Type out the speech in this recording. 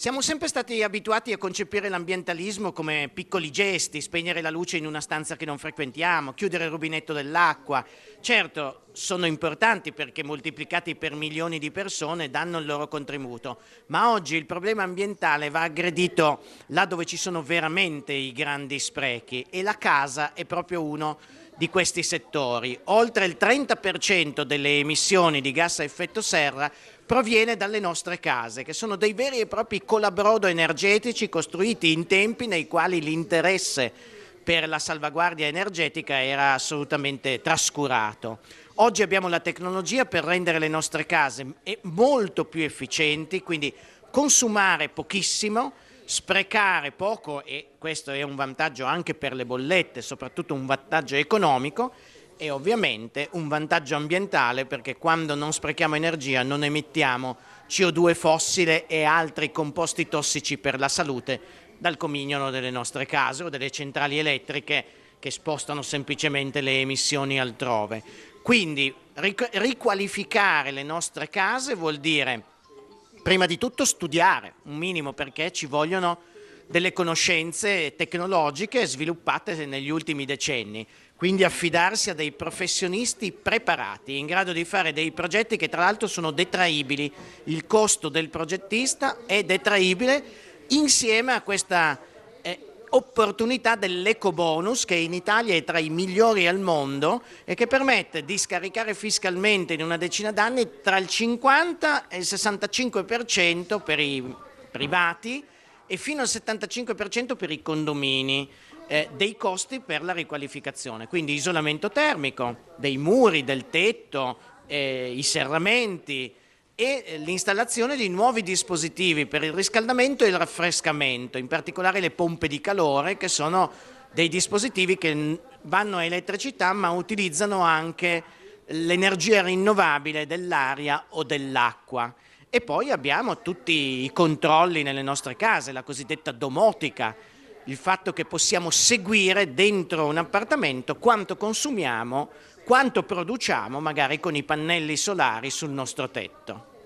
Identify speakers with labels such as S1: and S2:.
S1: Siamo sempre stati abituati a concepire l'ambientalismo come piccoli gesti, spegnere la luce in una stanza che non frequentiamo, chiudere il rubinetto dell'acqua. Certo, sono importanti perché moltiplicati per milioni di persone danno il loro contributo, ma oggi il problema ambientale va aggredito là dove ci sono veramente i grandi sprechi e la casa è proprio uno di questi settori. Oltre il 30% delle emissioni di gas a effetto serra proviene dalle nostre case, che sono dei veri e propri colabrodo energetici costruiti in tempi nei quali l'interesse per la salvaguardia energetica era assolutamente trascurato. Oggi abbiamo la tecnologia per rendere le nostre case eh, molto più efficienti, quindi consumare pochissimo, sprecare poco e questo è un vantaggio anche per le bollette, soprattutto un vantaggio economico e ovviamente un vantaggio ambientale perché quando non sprechiamo energia non emettiamo CO2 fossile e altri composti tossici per la salute dal comignolo delle nostre case o delle centrali elettriche che spostano semplicemente le emissioni altrove. Quindi riqualificare le nostre case vuol dire prima di tutto studiare un minimo perché ci vogliono delle conoscenze tecnologiche sviluppate negli ultimi decenni, quindi affidarsi a dei professionisti preparati, in grado di fare dei progetti che tra l'altro sono detraibili, il costo del progettista è detraibile insieme a questa eh, opportunità dell'ecobonus che in Italia è tra i migliori al mondo e che permette di scaricare fiscalmente in una decina d'anni tra il 50 e il 65% per i privati e fino al 75% per i condomini eh, dei costi per la riqualificazione, quindi isolamento termico dei muri, del tetto, eh, i serramenti, e eh, l'installazione di nuovi dispositivi per il riscaldamento e il raffrescamento, in particolare le pompe di calore che sono dei dispositivi che vanno a elettricità ma utilizzano anche l'energia rinnovabile dell'aria o dell'acqua. E poi abbiamo tutti i controlli nelle nostre case, la cosiddetta domotica, il fatto che possiamo seguire dentro un appartamento quanto consumiamo quanto produciamo magari con i pannelli solari sul nostro tetto.